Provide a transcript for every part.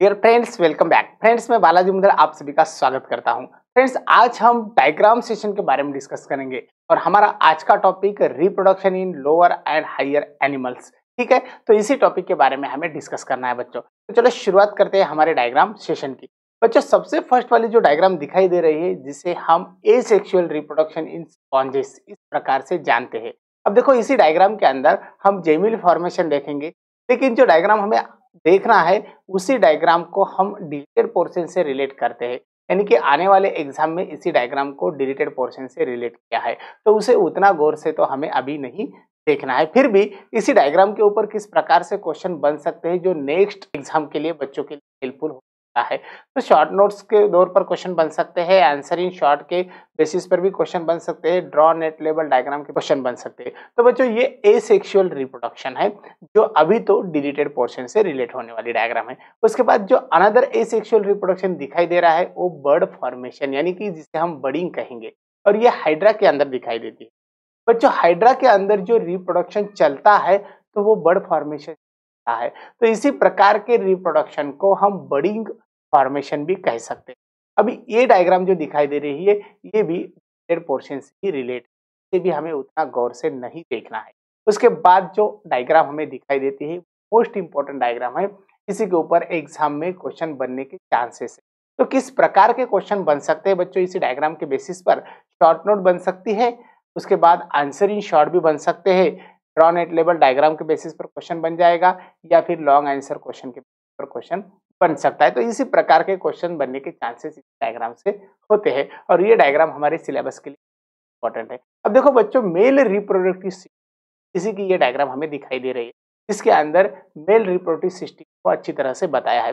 dear friends welcome back friends मैं बालाजी मुद्र आप सभी का स्वागत करता हूं फ्रेंड्स आज हम डायग्राम सेशन के बारे में डिस्कस करेंगे और हमारा आज का topic reproduction in lower and higher animals ठीक है तो इसी टॉपिक के बारे में हमें डिस्कस करना है बच्चों तो चलो शुरुआत करते हैं हमारे डायग्राम सेशन की बच्चों सबसे फर्स्ट वाली जो डायग्राम दिखाई दे रही है जिसे हम asexual reproduction in sponges इस प्रकार से जानते हैं अब देखो इसी डायग्राम के अंदर हम जेमिल फॉर्मेशन देखेंगे लेकिन जो डायग्राम हमें देखना है उसी डायग्राम को हम डिलीटेड पोर्शन से रिलेट करते हैं यानी कि आने वाले एग्जाम में इसी डायग्राम को डिलीटेड पोर्शन से रिलेट किया है तो उसे उतना गौर से तो हमें अभी नहीं देखना है फिर भी इसी डायग्राम के ऊपर किस प्रकार से क्वेश्चन बन सकते हैं जो नेक्स्ट एग्जाम के लिए बच्चों के लिए हेल्पफुल हो सकता है तो शॉर्ट नोट्स के दौर पर क्वेश्चन बन सकते हैं आंसर इन शॉर्ट के बेसिस पर भी क्वेश्चन बन सकते हैं ड्रॉ नेट लेवल डायग्राम के क्वेश्चन बन सकते हैं तो बच्चों ये एसेक्सुअल रिप्रोडक्शन है जो अभी तो डिलीटेड पोर्शन से रिलेट होने वाली डायग्राम है उसके बाद जो अनदर एसेक्सुअल रिप्रोडक्शन दिखाई दे रहा है वो बर्ड फॉर्मेशन यानी कि जिसे हम बर्डिंग कहेंगे और ये हाइड्रा के अंदर दिखाई देती है बच्चों हाइड्रा के अंदर जो रिप्रोडक्शन चलता है तो वो बर्ड फॉर्मेशन है तो इसी प्रकार के रिप्रोडक्शन को हम बर्डिंग फॉर्मेशन भी कह सकते हैं अभी ये डायग्राम जो दिखाई दे रही है ये भी पोर्शन से ही रिलेट इसे भी हमें उतना गौर से नहीं देखना है उसके बाद जो डायग्राम हमें दिखाई देती है मोस्ट इम्पोर्टेंट डायग्राम है इसी के ऊपर एग्जाम में क्वेश्चन बनने के चांसेस है तो किस प्रकार के क्वेश्चन बन सकते हैं बच्चों इसी डायग्राम के बेसिस पर शॉर्ट नोट बन सकती है उसके बाद आंसर इन शॉर्ट भी बन सकते हैं ड्रॉ नेट लेवल डायग्राम के बेसिस पर क्वेश्चन बन जाएगा या फिर लॉन्ग आंसर क्वेश्चन के पर क्वेश्चन बन सकता है तो इसी प्रकार के क्वेश्चन बनने के चांसेस इस डायग्राम से होते हैं और ये डायग्राम हमारे सिलेबस के लिए इंपॉर्टेंट है अब देखो बच्चों मेल रिप्रोडक्टिव इसी की ये डायग्राम हमें दिखाई दे रही है इसके अंदर मेल रिप्रोडक्टिव सिस्टम को अच्छी तरह से बताया है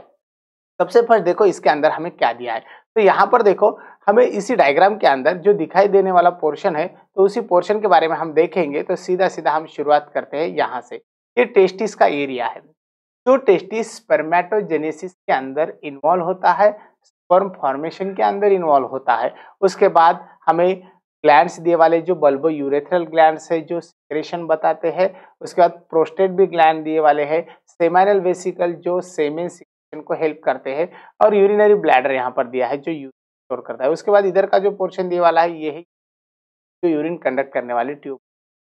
सबसे फर्स्ट देखो इसके अंदर हमें क्या दिया है तो यहाँ पर देखो हमें इसी डायग्राम के अंदर जो दिखाई देने वाला पोर्शन है तो उसी पोर्शन के बारे में हम देखेंगे तो सीधा सीधा हम शुरुआत करते हैं यहाँ से ये टेस्टिस का एरिया है जो टेस्टिस स्पर्मेटोजेनेसिस के अंदर इन्वॉल्व होता है स्पर्म फॉर्मेशन के अंदर इन्वॉल्व होता है उसके बाद हमें ग्लैंड्स दिए वाले जो बल्बो यूरेथरल ग्लैंड्स है जो सिक्रेशन बताते हैं उसके बाद प्रोस्टेट भी ग्लैंड दिए वाले हैं सेमाइनल वेसिकल जो सेमेन सिक्रेशन को हेल्प करते हैं और यूरिनरी ब्लैडर यहाँ पर दिया है जो स्टोर करता है उसके बाद इधर का जो पोर्शन दिए वाला है ये है जो यूरिन कंडक्ट करने वाली ट्यूब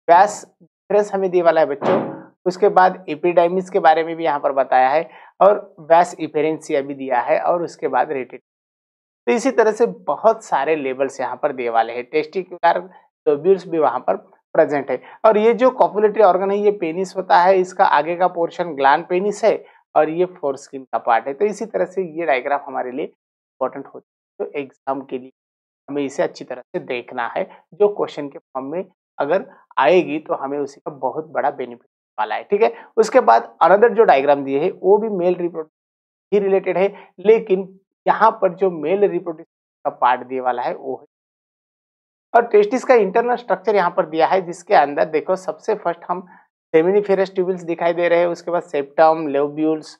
व्यास डिफरेंस हमें दिए वाला है बच्चों उसके बाद एपिडाइमिस के बारे में भी यहाँ पर बताया है और वैस इफेरेंसिया भी दिया है और उसके बाद रेटेड तो इसी तरह से बहुत सारे लेवल्स यहाँ पर दिए वाले हैं टेस्टिकुलर भी वहाँ पर प्रेजेंट है और ये जो कॉपुलेटरी ऑर्गन है ये पेनिस होता है इसका आगे का पोर्शन ग्लान पेनिस है और ये फोर स्किन का पार्ट है तो इसी तरह से ये डायग्राफ हमारे लिए इंपॉर्टेंट होता है तो एग्जाम के लिए हमें इसे अच्छी तरह से देखना है जो क्वेश्चन के फॉर्म में अगर आएगी तो हमें उसी का बहुत बड़ा बेनिफिट वाला है ठीक है उसके बाद अनदर जो डायग्राम दिए है वो भी मेल रिप्रोडक्शन ही रिलेटेड है लेकिन यहाँ पर जो मेल रिप्रोडक्शन का पार्ट दिए वाला है वो है और टेस्टिस का इंटरनल स्ट्रक्चर यहाँ पर दिया है जिसके अंदर देखो सबसे फर्स्ट हम सेमिनिफेरस ट्यूबल्स दिखाई दे रहे हैं उसके बाद septum lobules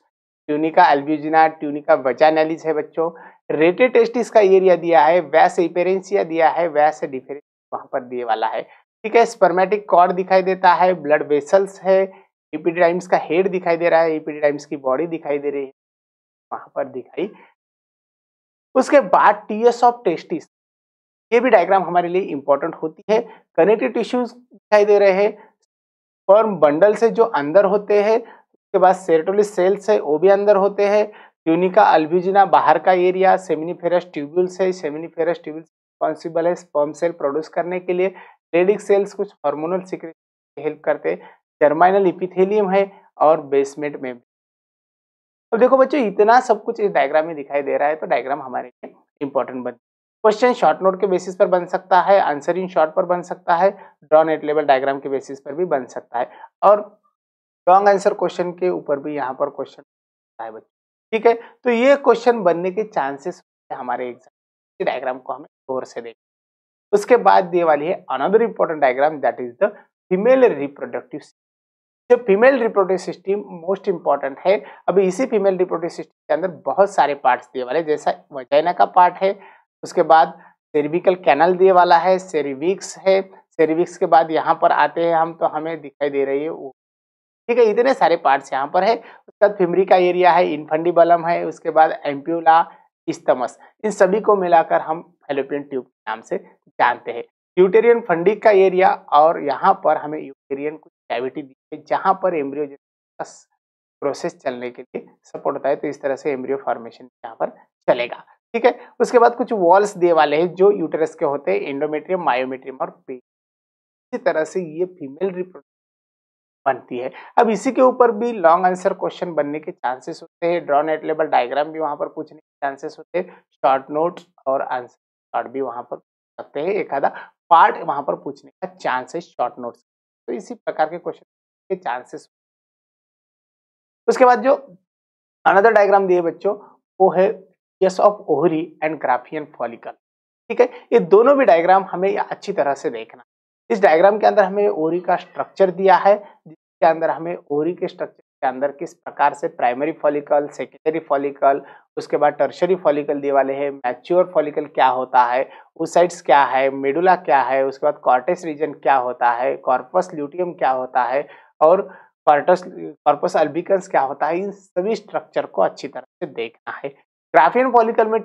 tunica albuginea tunica vaginalis है बच्चों रेटेड टेस्टिस का एरिया दिया है वैस इपेरेंसिया दिया है वैस डिफेरेंस वहाँ पर दिए वाला है ठीक है स्पर्मेटिक कॉर्ड दिखाई देता है ब्लड वेसल्स है इपिडाइम्स का हेड दिखाई दे रहा है इपिडाइम्स की बॉडी दिखाई दे रही है वहां पर दिखाई उसके बाद टीएस ऑफ टेस्टिस ये भी डायग्राम हमारे लिए इंपॉर्टेंट होती है कनेक्टिव टिश्यूज दिखाई दे रहे हैं स्पर्म बंडल से जो अंदर होते हैं उसके बाद सेरेटोलिस सेल्स है वो भी अंदर होते हैं ट्यूनिका अल्बिजिना बाहर का एरिया सेमिनिफेरस ट्यूब्यूल्स है सेमिनिफेरस ट्यूब्यूल्स रिस्पॉन्सिबल है स्पर्म सेल प्रोड्यूस करने के लिए प्लेडिक सेल्स कुछ हार्मोनल सिक्रेशन हेल्प करते हैं जर्माइनल इपिथेलियम है और बेसमेंट में अब देखो बच्चों इतना सब कुछ इस डायग्राम में दिखाई दे रहा है तो डायग्राम हमारे लिए इंपॉर्टेंट बन क्वेश्चन शॉर्ट नोट के बेसिस पर बन सकता है आंसर इन शॉर्ट पर बन सकता है ड्रॉ एट लेवल डायग्राम के बेसिस पर भी बन सकता है और लॉन्ग आंसर क्वेश्चन के ऊपर भी यहाँ पर क्वेश्चन है बच्चों ठीक है तो ये क्वेश्चन बनने के चांसेस हमारे एग्जाम डायग्राम को हमें गौर से देखें उसके बाद ये वाली है another important diagram that is the female reproductive जो female reproductive system most important है अभी इसी फीमेल रिप्रोडक्टिव सिस्टम के अंदर बहुत सारे पार्ट्स दिए वाले जैसा वजाइना का पार्ट है उसके बाद सेरिविकल कैनल दिए वाला है सेरिविक्स है सेरिविक्स के बाद यहाँ पर आते हैं हम तो हमें दिखाई दे रही है वो ठीक है इतने सारे पार्ट्स यहाँ पर है उसके बाद फिमरी का एरिया है बलम है उसके बाद एम्प्यूला इस्तमस इन सभी को मिलाकर हम फेलोपियन ट्यूब के नाम से जानते हैं यूटेरियन फंडिक का एरिया और यहाँ पर हमें यूटेरियन कुछ कैविटी दी है जहाँ पर एम्ब्रियो प्रोसेस चलने के लिए सपोर्ट होता है तो इस तरह से एम्ब्रियो फॉर्मेशन यहाँ पर चलेगा ठीक है उसके बाद कुछ वॉल्स दे वाले हैं जो यूटेरस के होते हैं एंडोमेट्रियम मायोमेट्रियम और पे इसी तरह से ये फीमेल रिप्रोड बनती है अब इसी के ऊपर भी लॉन्ग आंसर क्वेश्चन बनने के चांसेस होते हैं ड्रॉ नेट लेवल डायग्राम भी वहाँ पर पूछने के चांसेस होते हैं शॉर्ट नोट्स और आंसर शॉर्ट भी वहाँ पर सकते हैं एक आधा पार्ट वहाँ पर पूछने का चांसेस शॉर्ट नोट्स तो इसी प्रकार के क्वेश्चन के चांसेस उसके बाद जो अनदर डायग्राम दिए बच्चों वो है यस of ovary and Graafian follicle ठीक है ये दोनों भी डायग्राम हमें अच्छी तरह से देखना इस डायग्राम के अंदर हमें ओरी का स्ट्रक्चर दिया है जिसके अंदर हमें ओरी के स्ट्रक्चर के अंदर किस प्रकार से प्राइमरी फॉलिकल सेकेंडरी फॉलिकल उसके बाद टर्शरी फॉलिकल दिए वाले हैं मैच्योर फॉलिकल क्या होता है उसाइड्स क्या है मेडुला क्या है उसके बाद कॉर्टेस रीजन क्या होता है कॉर्पस ल्यूटियम क्या होता है और कॉर्टस कॉर्पस अल्बिकन्स क्या होता है इन सभी स्ट्रक्चर को अच्छी तरह से देखना है ग्राफियन फॉलिकल में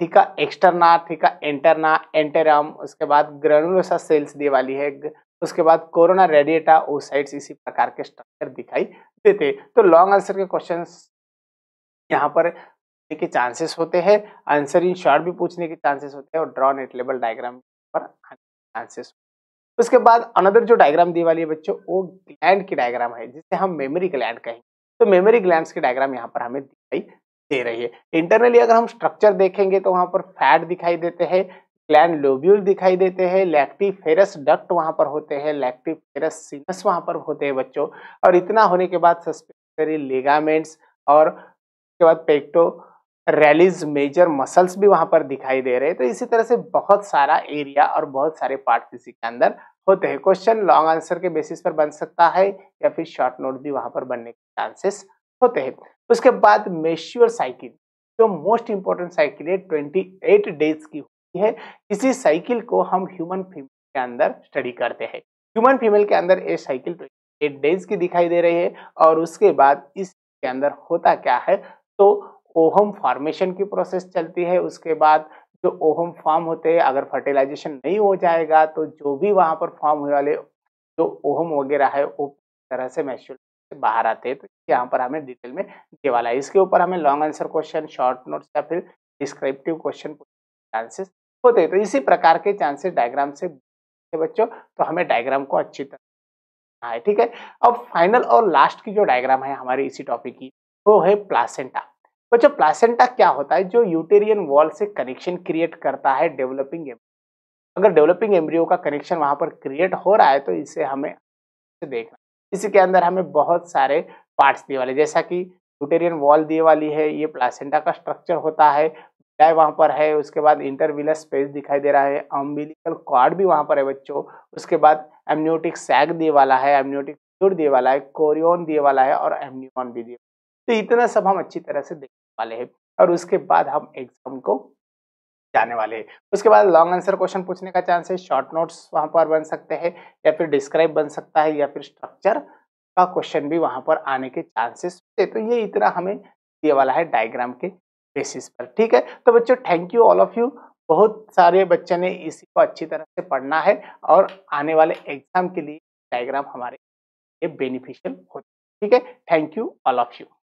theca externa theca interna antrum उसके बाद ग्रेनुलोसा सेल्स दे वाली है उसके बाद कोरोना रेडिएटा ओसाइट्स इसी प्रकार के स्ट्रक्चर दिखाई देते तो लॉन्ग आंसर के क्वेश्चन यहाँ पर के चांसेस होते हैं आंसर इन शॉर्ट भी पूछने के चांसेस होते हैं और ड्रॉ नेट लेवल डायग्राम पर चांसेस उसके बाद अनदर जो डायग्राम दी वाली है बच्चों वो ग्लैंड की डायग्राम है जिसे हम मेमोरी ग्लैंड कहें तो मेमोरी ग्लैंड्स के डायग्राम यहाँ पर हमें दिखाई दे रही है इंटरनली अगर हम स्ट्रक्चर देखेंगे तो वहां पर फैट दिखाई देते हैं ग्लैंड लोब्यूल दिखाई देते हैं लैक्टिव फेरस डक्ट वहां पर होते हैं लैक्टिव फेरस सिनस वहां पर होते हैं बच्चों और इतना होने के बाद सस्पेंसरी लेगामेंट्स और उसके बाद पेक्टो रैलीज मेजर मसल्स भी वहां पर दिखाई दे रहे हैं तो इसी तरह से बहुत सारा एरिया और बहुत सारे पार्ट किसी के अंदर होते हैं क्वेश्चन लॉन्ग आंसर के बेसिस पर बन सकता है या फिर शॉर्ट नोट भी वहां पर बनने के चांसेस होते हैं उसके तो बाद मेश्योर साइकिल जो मोस्ट इंपॉर्टेंट साइकिल है ट्वेंटी एट डेज की होती है इसी साइकिल को हम ह्यूमन फीमेल के अंदर स्टडी करते हैं ह्यूमन फीमेल के अंदर ये साइकिल ट्वेंटी एट डेज की दिखाई दे रही है और उसके बाद इस के अंदर होता क्या है तो ओहम फॉर्मेशन की प्रोसेस चलती है उसके बाद जो ओहम फॉर्म होते हैं अगर फर्टिलाइजेशन नहीं हो जाएगा तो जो भी वहाँ पर फॉर्म होने वाले जो ओहम वगैरह है वो तरह से मैच्योर से बाहर आते हैं तो यहाँ पर हमें डिटेल में ये वाला है इसके ऊपर हमें long answer question short notes या फिर डिस्क्रिप्टिव क्वेश्चन चांसेस होते हैं तो इसी प्रकार के चांसेस डायग्राम से बच्चों तो हमें डायग्राम को अच्छी तरह है ठीक है अब फाइनल और लास्ट की जो डायग्राम है हमारी इसी टॉपिक की वो है प्लासेंटा बच्चों प्लासेंटा क्या होता है जो यूटेरियन वॉल से कनेक्शन क्रिएट करता है डेवलपिंग एम्ब्रियो अगर डेवलपिंग एम्ब्रियो का कनेक्शन वहां पर क्रिएट हो रहा है तो इसे हमें देखना इसी के अंदर हमें बहुत सारे पार्ट्स दिए वाले जैसा कि यूटेरियन वॉल दिए वाली है ये प्लासेंटा का स्ट्रक्चर होता है डाय वहाँ पर है उसके बाद इंटरविलर स्पेस दिखाई दे रहा है अम्बिलिकल कॉर्ड भी वहाँ पर है बच्चों उसके बाद एम्योटिक सैग दिए वाला है एम्योटिक फ्लूड दिए वाला है कोरियोन दिए वाला है और एमनियोन भी दिए तो इतना सब हम अच्छी तरह से देखने वाले हैं और उसके बाद हम एग्जाम को जाने वाले उसके बाद लॉन्ग आंसर क्वेश्चन पूछने का चांस है शॉर्ट नोट्स वहाँ पर बन सकते हैं या फिर डिस्क्राइब बन सकता है या फिर स्ट्रक्चर का क्वेश्चन भी वहाँ पर आने के चांसेस होते तो ये इतना हमें दिया वाला है डायग्राम के बेसिस पर ठीक है तो बच्चों thank you all of you बहुत सारे बच्चों ने इसी को अच्छी तरह से पढ़ना है और आने वाले एग्जाम के लिए डायग्राम हमारे लिए बेनिफिशियल होते ठीक है thank you all of you